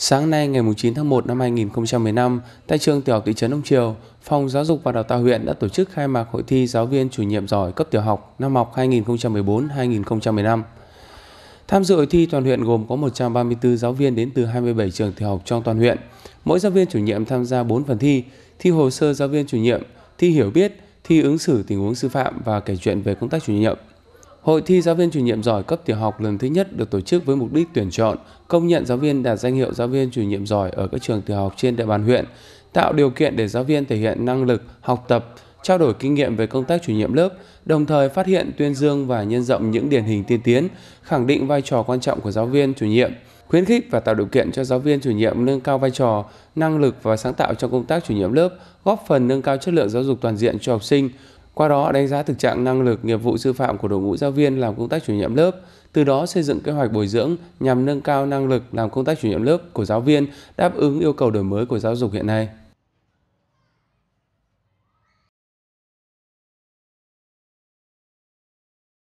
Sáng nay ngày 9 tháng 1 năm 2015, tại trường tiểu học thị trấn Đông Triều, Phòng Giáo dục và Đào tạo huyện đã tổ chức khai mạc hội thi giáo viên chủ nhiệm giỏi cấp tiểu học năm học 2014-2015. Tham dự hội thi toàn huyện gồm có 134 giáo viên đến từ 27 trường tiểu học trong toàn huyện. Mỗi giáo viên chủ nhiệm tham gia 4 phần thi: thi hồ sơ giáo viên chủ nhiệm, thi hiểu biết, thi ứng xử tình huống sư phạm và kể chuyện về công tác chủ nhiệm. Hội thi giáo viên chủ nhiệm giỏi cấp tiểu học lần thứ nhất được tổ chức với mục đích tuyển chọn, công nhận giáo viên đạt danh hiệu giáo viên chủ nhiệm giỏi ở các trường tiểu học trên địa bàn huyện, tạo điều kiện để giáo viên thể hiện năng lực, học tập, trao đổi kinh nghiệm về công tác chủ nhiệm lớp, đồng thời phát hiện, tuyên dương và nhân rộng những điển hình tiên tiến, khẳng định vai trò quan trọng của giáo viên chủ nhiệm, khuyến khích và tạo điều kiện cho giáo viên chủ nhiệm nâng cao vai trò, năng lực và sáng tạo trong công tác chủ nhiệm lớp, góp phần nâng cao chất lượng giáo dục toàn diện cho học sinh, qua đó đánh giá thực trạng năng lực nghiệp vụ sư phạm của đội ngũ giáo viên làm công tác chủ nhiệm lớp, từ đó xây dựng kế hoạch bồi dưỡng nhằm nâng cao năng lực làm công tác chủ nhiệm lớp của giáo viên đáp ứng yêu cầu đổi mới của giáo dục hiện nay.